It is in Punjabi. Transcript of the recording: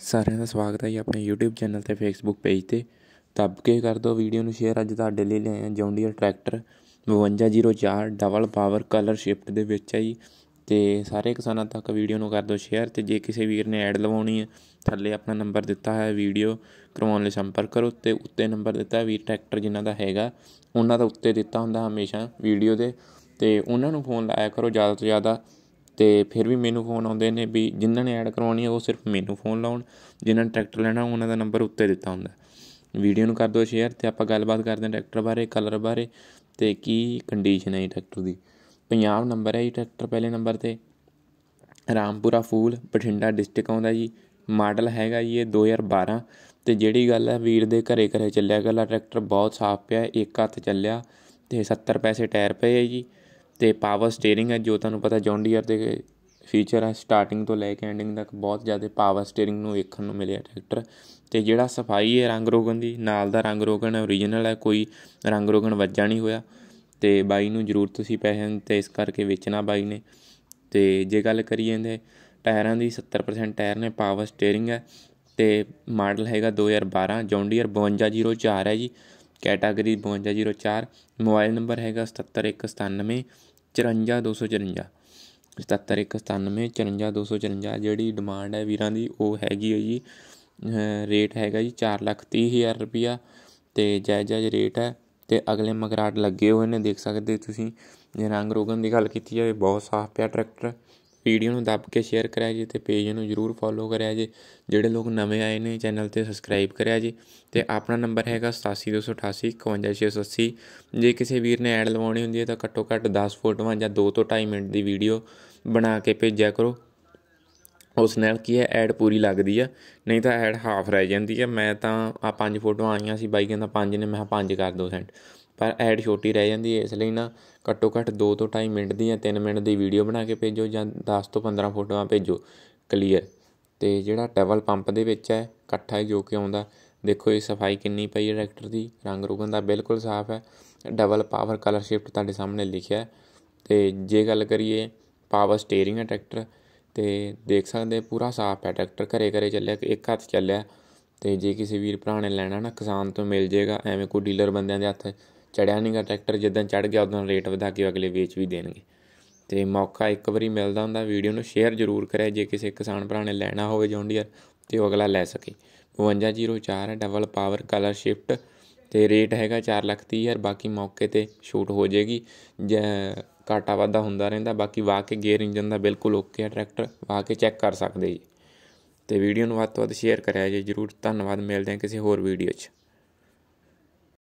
ਸਾਰਿਆਂ ਦਾ ਸਵਾਗਤ ਹੈ ਜੀ ਆਪਣੇ YouTube ਚੈਨਲ ਤੇ Facebook ਪੇਜ ਤੇ ਤਬ ਕੇ ਕਰ ਦਿਓ ਵੀਡੀਓ ਨੂੰ ਸ਼ੇਅਰ ਅੱਜ ਤੁਹਾਡੇ ਲਈ ਲਿਆਏ ਆ John Deere tractor 5204 double power collar shift ਦੇ ਵਿੱਚ ਹੈ ਜੀ ਤੇ ਸਾਰੇ ਕਿਸਾਨਾਂ ਤੱਕ ਵੀਡੀਓ ਨੂੰ ਕਰ ਦਿਓ ਸ਼ੇਅਰ ਤੇ ਜੇ ਕਿਸੇ ਵੀਰ ਨੇ ਐਡ ਲਵਾਉਣੀ ਹੈ ਥੱਲੇ ਆਪਣਾ ਨੰਬਰ ਦਿੱਤਾ ਹੈ ਵੀਡੀਓ ਕਰਵਾਉਣ ਲਈ ਸੰਪਰਕ ਕਰੋ ਤੇ ਉੱਤੇ ਨੰਬਰ ਦਿੱਤਾ ਹੈ ਵੀਰ ਟਰੈਕਟਰ ਜਿਨ੍ਹਾਂ ਦਾ ਹੈਗਾ ਉਹਨਾਂ ਦਾ ਉੱਤੇ ਦਿੱਤਾ ਹੁੰਦਾ ਹਮੇਸ਼ਾ ਵੀਡੀਓ ਦੇ ਤੇ ਉਹਨਾਂ ਨੂੰ ਫੋਨ ਲਾਇਆ ਕਰੋ ਜ਼ਿਆਦਾ ਤੋਂ ਜ਼ਿਆਦਾ ਤੇ ਫਿਰ ਵੀ ਮੈਨੂੰ ਫ਼ੋਨ ਆਉਂਦੇ ਨੇ ਵੀ ਜਿਨ੍ਹਾਂ ਨੇ ਐਡ ਕਰਵਾਉਣੀ ਆ ਉਹ ਸਿਰਫ਼ ਮੈਨੂੰ ਫ਼ੋਨ ਲਾਉਣ ਜਿਨ੍ਹਾਂ ਨੇ ਟਰੈਕਟਰ ਲੈਣਾ ਉਹਨਾਂ ਦਾ ਨੰਬਰ ਉੱਤੇ ਦਿੱਤਾ ਹੁੰਦਾ ਵੀਡੀਓ ਨੂੰ ਕਰ ਦਿਓ ਸ਼ੇਅਰ ਤੇ ਆਪਾਂ ਗੱਲਬਾਤ ਕਰਦੇ ਹਾਂ ਟਰੈਕਟਰ ਬਾਰੇ ਕਲਰ ਬਾਰੇ ਤੇ ਕੀ ਕੰਡੀਸ਼ਨ ਹੈ ਟਰੈਕਟਰ ਦੀ ਪੰਜਾਬ ਨੰਬਰ ਹੈ ਜੀ ਟਰੈਕਟਰ ਪਹਿਲੇ ਨੰਬਰ 'ਤੇ ਰਾਮਪੁਰਾ ਫੂਲ ਬਠਿੰਡਾ ਡਿਸਟ੍ਰਿਕਟ ਆਉਂਦਾ ਜੀ ਮਾਡਲ ਹੈਗਾ ਜੀ ਇਹ 2012 ਤੇ ਜਿਹੜੀ ਗੱਲ ਹੈ ਵੀਰ ਦੇ ਘਰੇ ਘਰੇ ਚੱਲਿਆ ਗੱਲਾ ਟਰੈਕਟਰ ਬਹੁਤ ਸਾਫ਼ ਪਿਆ ਇੱਕ ਹੱਥ ਚੱਲਿਆ ਤੇ 70 ਪੈਸੇ ਟਾਇਰ ਪਏ ਹੈ ਜੀ ਤੇ ਪਾਵਰ ਸਟੀering ਹੈ ਜੋ ਤੁਹਾਨੂੰ ਪਤਾ ਜੌਨ ਡੀਅਰ ਦੇ ਫੀਚਰ ਹੈ ਸਟਾਰਟਿੰਗ ਤੋਂ ਲੈ ਕੇ ਐਂਡਿੰਗ ਤੱਕ ਬਹੁਤ ਜ਼ਿਆਦਾ ਪਾਵਰ ਸਟੀering ਨੂੰ ਵੇਖਣ ਨੂੰ ਮਿਲਿਆ ਟਰੈਕਟਰ ਤੇ ਜਿਹੜਾ ਸਫਾਈ ਹੈ ਰੰਗ ਰੋਗਨ ਦੀ ਨਾਲ ਦਾ ਰੰਗ ਰੋਗਨ origignal ਹੈ ਕੋਈ ਰੰਗ ਰੋਗਨ ਵੱਜਾ ਨਹੀਂ ਹੋਇਆ ਤੇ ਬਾਈ ਨੂੰ ਜ਼ਰੂਰਤ ਸੀ ਪੈਸੇ ਦੀ ਤੇ ਇਸ ਕਰਕੇ ਵੇਚਣਾ ਬਾਈ ਨੇ ਤੇ ਜੇ ਗੱਲ ਕਰੀਏ ਇਹਦੇ ਟਾਇਰਾਂ ਦੀ 70% ਟਾਇਰ ਨੇ ਪਾਵਰ ਸਟੀering ਹੈ ਤੇ ਮਾਡਲ ਹੈਗਾ 2012 ਜੌਨ ਡੀਅਰ 5204 ਹੈ ਜੀ ਕੈਟਾਗਰੀ 5204 ਮੋਬਾਈਲ ਨੰਬਰ ਹੈਗਾ 7197 54254 7719 ਜਿਹੜੀ ਡਿਮਾਂਡ ਹੈ ਵੀਰਾਂ ਦੀ ਉਹ ਹੈਗੀ ਹੈ ਜੀ ਰੇਟ ਹੈਗਾ ਜੀ 4 ਲੱਖ 30 ਰੁਪਿਆ ਤੇ ਜਾਇਜ਼ ਰੇਟ ਹੈ ਤੇ ਅਗਲੇ ਮਗਰਾਟ ਲੱਗੇ ਹੋਏ ਨੇ ਦੇਖ ਸਕਦੇ ਤੁਸੀਂ ਜੇ ਰੰਗ ਰੋਗਨ ਦੀ ਗੱਲ ਕੀਤੀ ਜਾਵੇ ਬਹੁਤ ਸਾਫ਼ ਪਿਆ ਟਰੈਕਟਰ ਵੀਡੀਓ ਨੂੰ ਦੱਬ ਕੇ ਸ਼ੇਅਰ ਕਰਿਆ ਜੀ ਤੇ ਪੇਜ ਨੂੰ ਜਰੂਰ ਫੋਲੋ ਕਰਿਆ ਜੀ ਜਿਹੜੇ ਲੋਕ ਨਵੇਂ ਆਏ ਨੇ ਚੈਨਲ ਤੇ ਸਬਸਕ੍ਰਾਈਬ ਕਰਿਆ ਜੀ ਤੇ ਆਪਣਾ ਨੰਬਰ ਹੈਗਾ 8728851680 ਜੇ ਕਿਸੇ ਵੀਰ ਨੇ ਐਡ ਲਵਾਉਣੀ ਹੁੰਦੀ ਹੈ ਤਾਂ ਘੱਟੋ ਘੱਟ 10 ਫੋਟੋਆਂ ਜਾਂ 2 ਤੋਂ 2.5 ਮਿੰਟ ਦੀ ਵੀਡੀਓ ਬਣਾ ਕੇ ਭੇਜਿਆ ਕਰੋ ਉਸ ਨਾਲ ਕੀ ਹੈ ਐਡ ਪੂਰੀ ਲੱਗਦੀ ਆ ਨਹੀਂ ਤਾਂ ਐਡ ਹਾਫ ਰਹਿ ਜਾਂਦੀ ਆ ਮੈਂ ਤਾਂ ਆ ਪੰਜ ਫੋਟੋਆਂ ਆਈਆਂ ਸੀ ਬਾਈ ਕਹਿੰਦਾ ਪੰਜ ਨੇ ਮੈਂ ਪੰਜ ਕਰ ਦੋ ਸੈਂਡ ਪਰ ਐਡ ਛੋਟੀ ਰਹਿ ਜਾਂਦੀ ਹੈ ਇਸ ਲਈ ਨਾ ਘੱਟੋ ਘੱਟ 2 ਤੋਂ 2.5 ਮਿੰਟ ਦੀ ਜਾਂ 3 ਮਿੰਟ ਦੀ ਵੀਡੀਓ ਬਣਾ ਕੇ ਭੇਜੋ ਜਾਂ 10 ਤੋਂ 15 ਫੋਟੋਆਂ ਭੇਜੋ ਕਲੀਅਰ ਤੇ ਜਿਹੜਾ ਟੈਵਲ ਪੰਪ ਦੇ ਵਿੱਚ ਹੈ ਇਕੱਠਾ ਜੋ ਕਿ ਆਉਂਦਾ ਦੇਖੋ ਇਹ ਸਫਾਈ ਕਿੰਨੀ ਪਈ ਹੈ ਟਰੈਕਟਰ ਦੀ ਰੰਗ ਰੋਗਨ ਦਾ ਬਿਲਕੁਲ ਸਾਫ਼ ਹੈ ਡਬਲ ਪਾਵਰ ਕਲਰ ਸ਼ਿਫਟ ਤੁਹਾਡੇ ਸਾਹਮਣੇ ਲਿਖਿਆ ਹੈ ਤੇ ਜੇ ਗੱਲ ਕਰੀਏ ਪਾਵਰ ਸਟੀering ਹੈ ਟਰੈਕਟਰ ਤੇ ਦੇਖ ਸਕਦੇ ਪੂਰਾ ਸਾਫ਼ ਹੈ ਟਰੈਕਟਰ ਘਰੇ ਘਰੇ ਚੱਲਿਆ ਇੱਕ ਹੱਥ ਚੱਲਿਆ ਤੇ ਜੇ ਕਿਸੇ ਵੀਰ ਭਰਾ ਨੇ ਲੈਣਾ ਨਾ ਕਿਸਾਨ ਤੋਂ ਮਿਲ ਜੇਗਾ ਐਵੇਂ ਕੋਈ ਡੀਲਰ ਬੰਦਿਆਂ ਦੇ ਹੱਥ ਚੜਿਆ ਨਹੀਂਗਾ ਟਰੈਕਟਰ ਜਿੱਦਾਂ ਚੜ ਗਿਆ ਉਦੋਂ ਰੇਟ ਵਧਾ ਕੇ ਅਗਲੇ ਵੇਚ ਵੀ ਦੇਣਗੇ ਤੇ ਮੌਕਾ ਇੱਕ ਵਾਰੀ ਮਿਲਦਾ ਹੁੰਦਾ ਵੀਡੀਓ ਨੂੰ ਸ਼ੇਅਰ ਜ਼ਰੂਰ ਕਰਿਆ ਜੇ ਕਿਸੇ ਕਿਸਾਨ ਭਰਾ ਨੇ ਲੈਣਾ ਹੋਵੇ ਜੌਨ ਡੀਅਰ ਤੇ ਉਹ ਅਗਲਾ ਲੈ ਸਕੇ 5204 ਡਬਲ ਪਾਵਰ ਕਲਰ ਸ਼ਿਫਟ ਤੇ ਰੇਟ ਹੈਗਾ 430000 ਬਾਕੀ ਮੌਕੇ ਤੇ ਛੂਟ ਹੋ ਜੇਗੀ ਘਾਟਾ ਵਾਧਾ ਹੁੰਦਾ ਰਹਿੰਦਾ ਬਾਕੀ ਵਾ ਕੇ ਗੇਅਰ ਇੰਜਨ ਦਾ ਬਿਲਕੁਲ ਓਕੇ ਹੈ ਟਰੈਕਟਰ ਵਾ ਕੇ ਚੈੱਕ ਕਰ ਸਕਦੇ ਜੀ ਤੇ ਵੀਡੀਓ ਨੂੰ ਵੱਧ ਤੋਂ ਵੱਧ ਸ਼ੇਅਰ ਕਰਿਆ ਜੀ ਜਰੂਰ ਧੰਨਵਾਦ ਮਿਲਦੇ ਹਾਂ ਕਿਸੇ ਹੋਰ ਵੀਡੀਓ 'ਚ